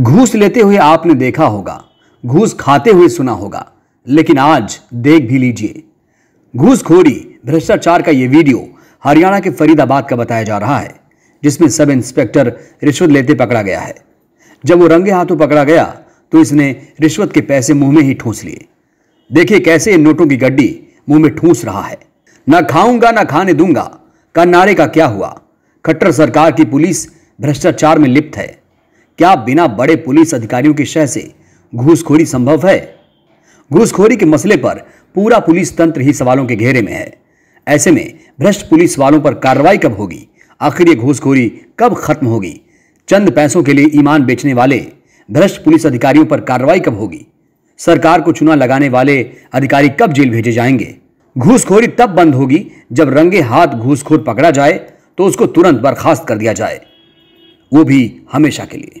घूस लेते हुए आपने देखा होगा घूस खाते हुए सुना होगा लेकिन आज देख भी लीजिए घूसखोरी भ्रष्टाचार का ये वीडियो हरियाणा के फरीदाबाद का बताया जा रहा है जिसमें सब इंस्पेक्टर रिश्वत लेते पकड़ा गया है जब वो रंगे हाथों पकड़ा गया तो इसने रिश्वत के पैसे मुंह में ही ठूंस लिए देखिए कैसे नोटों की गड्डी मुंह में ठूंस रहा है ना खाऊंगा ना खाने दूंगा का नारे का क्या हुआ खट्टर सरकार की पुलिस भ्रष्टाचार में लिप्त है क्या बिना बड़े पुलिस अधिकारियों की शह से घूसखोरी संभव है घूसखोरी के मसले पर पूरा पुलिस तंत्र ही सवालों के घेरे में है ऐसे में भ्रष्ट पुलिस वालों पर कार्रवाई कब होगी आखिर ये घूसखोरी कब खत्म होगी चंद पैसों के लिए ईमान बेचने वाले भ्रष्ट पुलिस अधिकारियों पर कार्रवाई कब होगी सरकार को चुना लगाने वाले अधिकारी कब जेल भेजे जाएंगे घूसखोरी तब बंद होगी जब रंगे हाथ घूसखोर पकड़ा जाए तो उसको तुरंत बर्खास्त कर दिया जाए वो भी हमेशा के लिए